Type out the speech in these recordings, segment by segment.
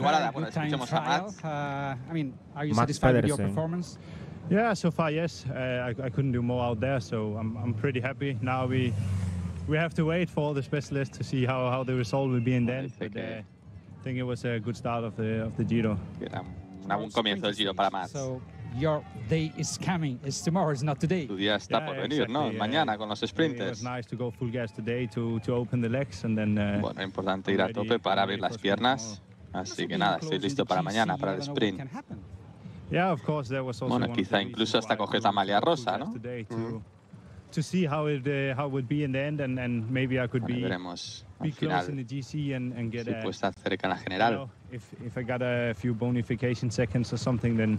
Mats. Uh, I mean, are you satisfied Pedersen. with your performance? Yeah, so far, yes. Uh, I, I couldn't do more out there, so I'm, I'm pretty happy. Now we we have to wait for all the specialists to see how, how the result will be in Then, But, uh, I think it was a good start of the, of the Giro. un, comienzo del Giro para Mats. So, your day is coming. It's tomorrow, it's not today. Tu día está yeah, por venir, exactly, ¿no? Yeah. Uh, Mañana con los sprinters. Nice to go full gas today to, to open the legs and then, uh, bueno, importante ir a tope para abrir las piernas. Así que nada, estoy listo para mañana, para el sprint. Bueno, quizá incluso hasta coger la malla rosa, ¿no? Mm. To see how it uh, how it would be in the end, and and maybe I could be, close in the GC and, and get uh, a. la general. if if I got a few bonification seconds or something, then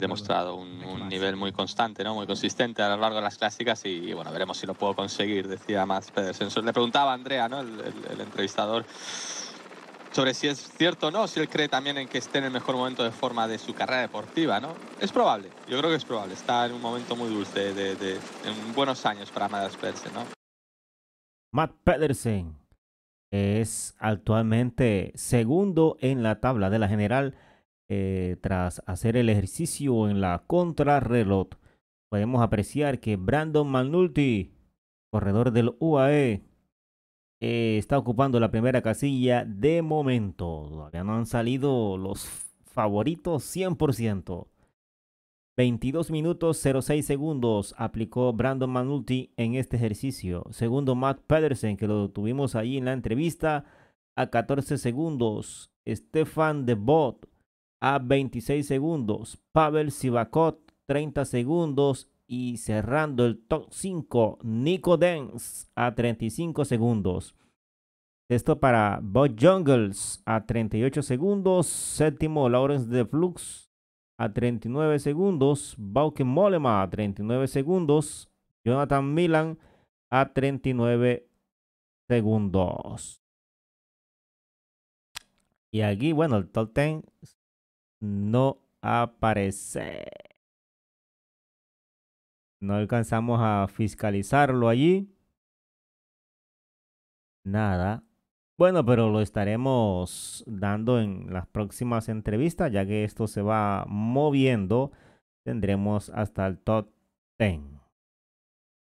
demostrado un, nivel muy constante, ¿no? muy consistente a lo largo de las clásicas y, bueno, veremos si lo puedo conseguir, decía más Pedersen. Le preguntaba a Andrea, ¿no? el, entrevistador, sobre si es cierto o no, si él cree también en que esté en el mejor momento de forma de su carrera deportiva, ¿no? Es probable, yo creo que es probable, está en un momento muy dulce, de, en buenos años para Matt Pedersen, ¿no? Matt Pedersen, es actualmente segundo en la tabla de la general eh, tras hacer el ejercicio en la contrarreloj. Podemos apreciar que Brandon Manulti, corredor del UAE, eh, está ocupando la primera casilla de momento. Todavía no han salido los favoritos 100%. 22 minutos 06 segundos aplicó Brandon Manulti en este ejercicio. Segundo, Matt Pedersen, que lo tuvimos allí en la entrevista, a 14 segundos. Stefan de Bot a 26 segundos. Pavel Sivakot, 30 segundos. Y cerrando el top 5, Nico Dens a 35 segundos. Esto para Bot Jungles a 38 segundos. Séptimo, Lawrence de Flux a 39 segundos. Bauke Molema a 39 segundos. Jonathan Milan a 39 segundos. Y aquí, bueno, el top no aparece. No alcanzamos a fiscalizarlo allí. Nada. Bueno, pero lo estaremos dando en las próximas entrevistas, ya que esto se va moviendo. Tendremos hasta el top 10.